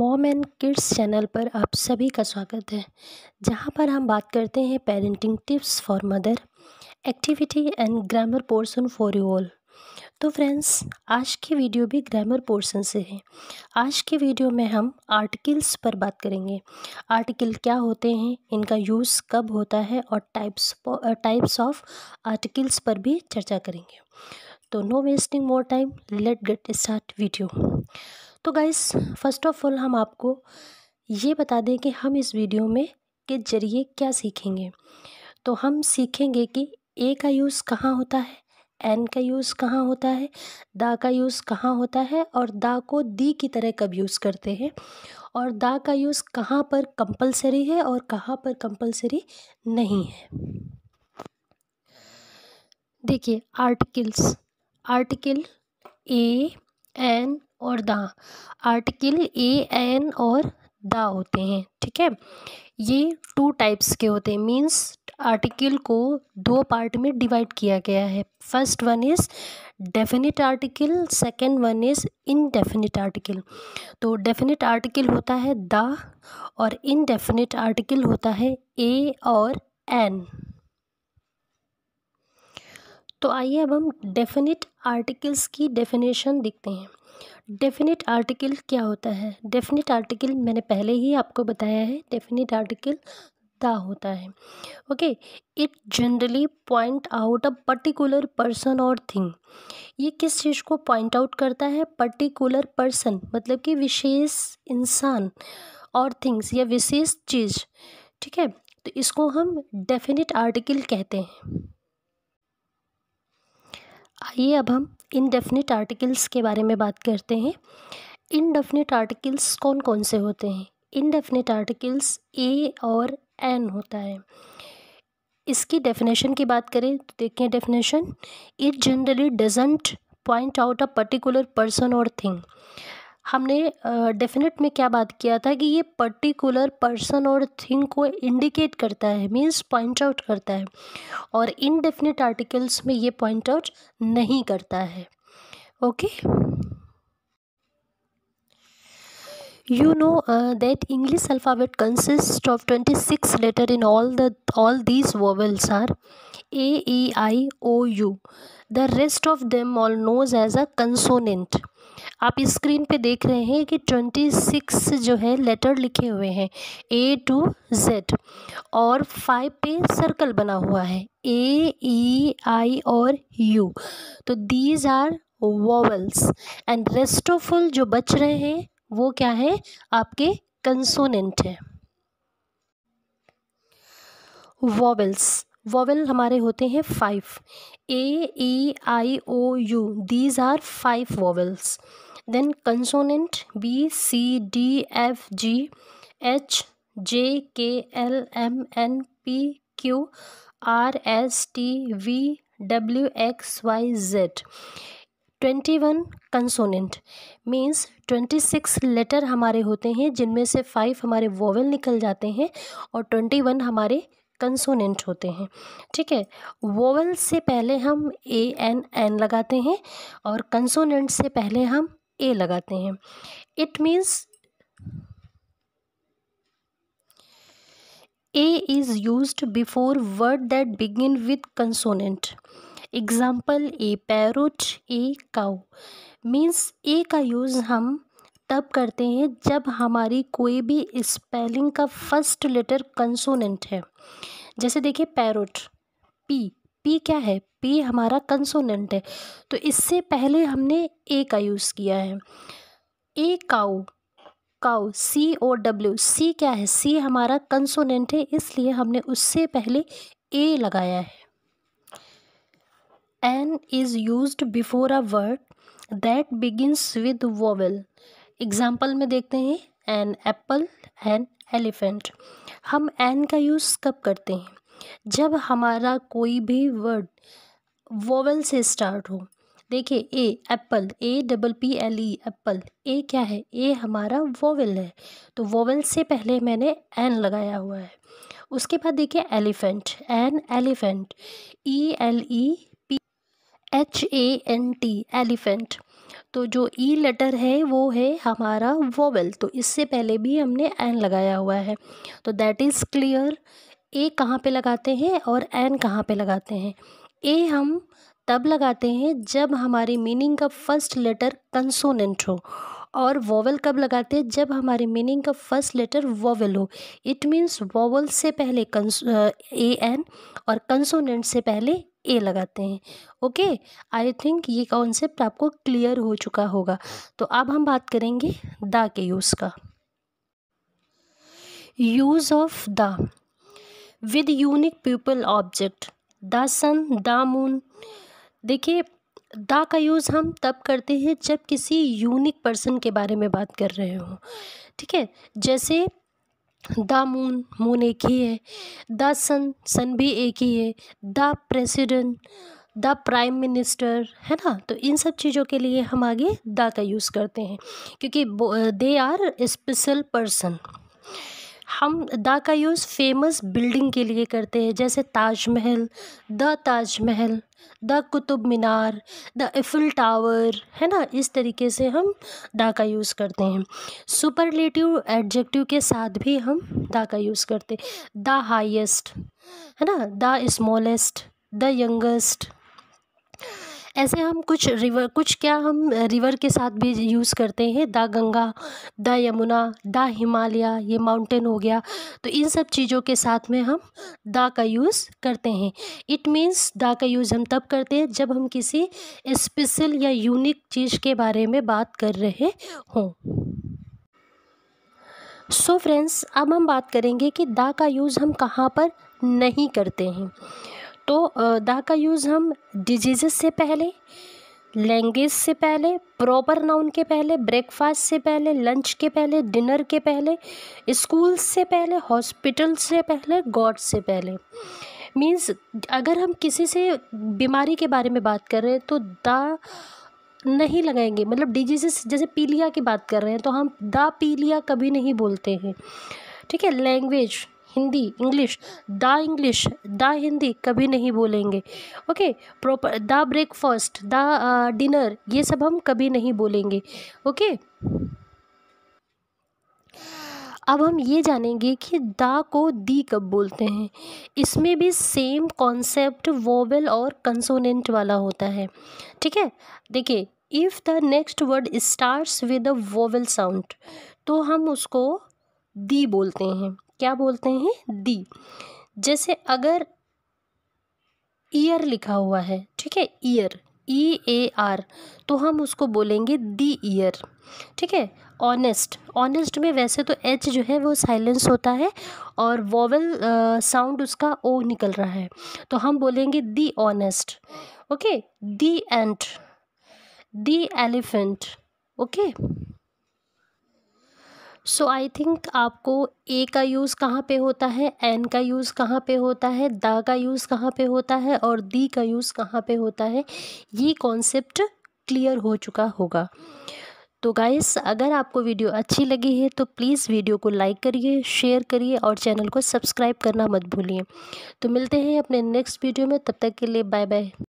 mom and kids channel पर आप सभी का स्वागत है जहां पर हम बात करते हैं parenting tips for mother activity and grammar portion for you all तो फ्रेंड्स आज की वीडियो भी ग्रामर पोर्शन से है आज की वीडियो में हम आर्टिकल्स पर बात करेंगे आर्टिकल क्या होते हैं इनका यूज़ कब होता है और टाइप्स टाइप्स ऑफ आर्टिकल्स पर भी चर्चा करेंगे तो no wasting more time let get start video तो गाइस फर्स्ट ऑफ ऑल हम आपको ये बता दें कि हम इस वीडियो में के ज़रिए क्या सीखेंगे तो हम सीखेंगे कि ए का यूज़ कहाँ होता है एन का यूज़ कहाँ होता है दा का यूज़ कहाँ होता है और दा को दी की तरह कब यूज़ करते हैं और दा का यूज़ कहाँ पर कंपलसरी है और कहाँ पर कंपलसरी नहीं है देखिए आर्टिकल्स आर्टिकल ए एन और द आर्टिकल ए एन और द होते हैं ठीक है ये टू टाइप्स के होते हैं मींस आर्टिकल को दो पार्ट में डिवाइड किया गया है first one is definite article second one is indefinite article तो डेफिनेट आर्टिकल होता है द और इनडेफिनेट आर्टिकल होता है ए और एन तो आइए अब हम डेफिनेट आर्टिकल्स की डेफिनेशन देखते हैं डेफिनेट आर्टिकल क्या होता है डेफिनेट आर्टिकल मैंने पहले ही आपको बताया है डेफिनेट आर्टिकल द होता है okay it generally point out a particular person और थिंग ये किस चीज़ को पॉइंट आउट करता है पर्टिकुलर पर्सन मतलब कि विशेष इंसान और थिंग्स या विशेष चीज़ ठीक है तो इसको हम डेफिनेट आर्टिकल कहते हैं आइए अब हम इनडेफिनिट आर्टिकल्स के बारे में बात करते हैं इनडेफिनिट आर्टिकल्स कौन कौन से होते हैं इनडेफिनिट आर्टिकल्स ए और एन होता है इसकी डेफिनेशन की बात करें तो देखिए definition it generally doesn't point out a particular person और थिंग हमने डेफिनेट में क्या बात किया था कि ये पर्टिकुलर पर्सन और थिंग को इंडिकेट करता है मींस पॉइंट आउट करता है और इनडेफिनेट आर्टिकल्स में ये पॉइंट आउट नहीं करता है okay you know that English alphabet consist of twenty six letter in all the all these vowels are A I O U the rest of them all knows as a consonant आप screen पे देख रहे हैं कि twenty six जो है letter लिखे हुए हैं ए टू जेड और फाइव पे सर्कल बना हुआ है ए ई आई और यू तो these are vowels and rest of all जो बच रहे हैं वो क्या है आपके कंसोनेंट है वॉवल्स वॉवल हमारे होते हैं five A E I O U these are five vowels then consonant b c d f g h j k l m n p q r s t v w x y z 21 consonant means 26 letter हमारे होते हैं जिनमें से five हमारे vowel निकल जाते हैं और 21 हमारे कंसोनेंट होते हैं ठीक है वोवेल से पहले हम ए एन एन लगाते हैं और कंसोनेंट से पहले हम ए लगाते हैं it means a is use before word that begin with consonant example a parrot a cow means a का यूज़ हम तब करते हैं जब हमारी कोई भी स्पेलिंग का फर्स्ट लेटर कंसोनेंट है जैसे देखिए पैरोट पी पी क्या है पी हमारा कंसोनेंट है तो इससे पहले हमने ए का यूज़ किया है a cow cow C O W C क्या है सी हमारा कंसोनेंट है इसलिए हमने उससे पहले ए लगाया है an is use before a word that begins with vowel example में देखते हैं एन एप्पल एन एलिफेंट हम एन का यूज़ कब करते हैं जब हमारा कोई भी वर्ड वोवेल से स्टार्ट हो देखिए a apple A double P L E apple A क्या है ए हमारा वोवेल है तो वोवेल से पहले मैंने एन लगाया हुआ है उसके बाद देखिए elephant an elephant E L E P H A N T elephant तो जो ई e लेटर है वो है हमारा वोवेल तो इससे पहले भी हमने एन लगाया हुआ है तो दैट इज़ क्लियर ए कहाँ पे लगाते हैं और एन कहाँ पे लगाते हैं ए हम तब लगाते हैं जब हमारी मीनिंग का फर्स्ट लेटर कंसोनेंट हो और वॉवल कब लगाते हैं जब हमारी मीनिंग का फर्स्ट लेटर वोवल हो इट मीन्स वोवल से पहले कंस ए एन और कंसोनेंट से पहले ए लगाते हैं ओके आई थिंक ये कॉन्सेप्ट आपको क्लियर हो चुका होगा तो अब हम बात करेंगे द के यूज़ का use of the with unique people object the sun the moon देखिए द का यूज़ हम तब करते हैं जब किसी यूनिक पर्सन के बारे में बात कर रहे हो ठीक है जैसे द मून मून एक ही है द सन सन भी एक ही है the president the prime minister है ना तो इन सब चीज़ों के लिए हम आगे द का यूज़ करते हैं क्योंकि दे आर स्पेशल पर्सन हम द का यूज़ फ़ेमस बिल्डिंग के लिए करते हैं जैसे Taj Mahal the Taj Mahal the Qutub Minar the Eiffel Tower है ना इस तरीके से हम द का यूज़ करते हैं सुपरलेटिव एडजेक्टिव के साथ भी हम द का यूज़ करते द हाइस्ट है ना द स्मॉलेस्ट द यंगेस्ट ऐसे हम कुछ रिवर कुछ क्या हम रिवर के साथ भी यूज़ करते हैं the Ganga the Yamuna the Himalaya ये माउंटेन हो गया तो इन सब चीज़ों के साथ में हम द का यूज़ करते हैं इट मीन्स द का यूज़ हम तब करते हैं जब हम किसी स्पेशल या यूनिक चीज़ के बारे में बात कर रहे हों सो फ्रेंड्स अब हम बात करेंगे कि दा का यूज़ हम कहाँ पर नहीं करते हैं तो द का यूज़ हम डिजीज़ से पहले लैंग्वेज से पहले प्रॉपर नाउन के पहले ब्रेकफास्ट से पहले लंच के पहले डिनर के पहले स्कूल से पहले हॉस्पिटल से पहले गॉड से पहले मीन्स अगर हम किसी से बीमारी के बारे में बात कर रहे हैं तो द नहीं लगाएंगे मतलब डिजीजेस जैसे पीलिया की बात कर रहे हैं तो हम द पीलिया कभी नहीं बोलते हैं ठीक है language Hindi English the English the Hindi कभी नहीं बोलेंगे okay proper the breakfast the dinner ये सब हम कभी नहीं बोलेंगे ओके अब हम ये जानेंगे कि दा को दी कब बोलते हैं इसमें भी सेम कॉन्सेप्ट वोवेल और कंसोनेंट वाला होता है ठीक है देखिए if the next word starts with a vowel sound तो हम उसको दी बोलते हैं क्या बोलते हैं दी जैसे अगर ईयर लिखा हुआ है ठीक है ईयर ई ए आर तो हम उसको बोलेंगे दी ईयर ठीक है ऑनेस्ट ऑनेस्ट में वैसे तो एच जो है वो साइलेंस होता है और वॉवल साउंड उसका ओ निकल रहा है तो हम बोलेंगे the honest okay the ant the elephant okay so I think आपको ए का यूज़ कहाँ पे होता है एन का यूज़ कहाँ पे होता है दा का यूज़ कहाँ पे होता है और दी का यूज़ कहाँ पे होता है ये कॉन्सेप्ट क्लियर हो चुका होगा तो गाइस अगर आपको वीडियो अच्छी लगी है तो प्लीज़ वीडियो को लाइक करिए शेयर करिए और चैनल को सब्सक्राइब करना मत भूलिए तो मिलते हैं अपने नेक्स्ट वीडियो में तब तक के लिए बाय बाय